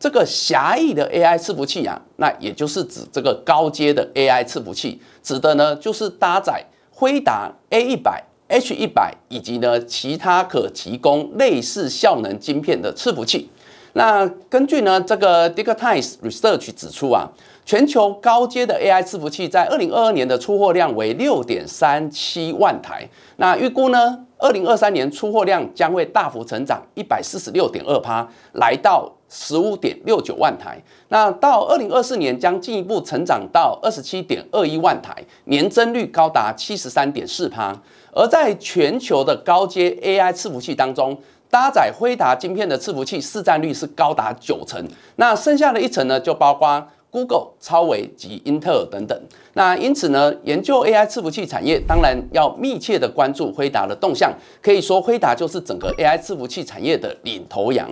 这个狭义的 AI 伺服器啊，那也就是指这个高阶的 AI 伺服器，指的呢就是搭载辉达 A 一百、H 一百以及呢其他可提供类似效能晶片的伺服器。那根据呢这个 Digitize Research 指出啊，全球高阶的 AI 伺服器在二零二二年的出货量为六点三七万台。那预估呢，二零二三年出货量将会大幅成长一百四十六点二趴，来到十五点六九万台。那到二零二四年将进一步成长到二十七点二一万台，年增率高达七十三点四趴。而在全球的高阶 AI 伺服器当中，搭载辉达晶片的伺服器市占率是高达九成，那剩下的一层呢，就包括 Google、超维及英特尔等等。那因此呢，研究 AI 伺服器产业，当然要密切的关注辉达的动向。可以说，辉达就是整个 AI 伺服器产业的领头羊。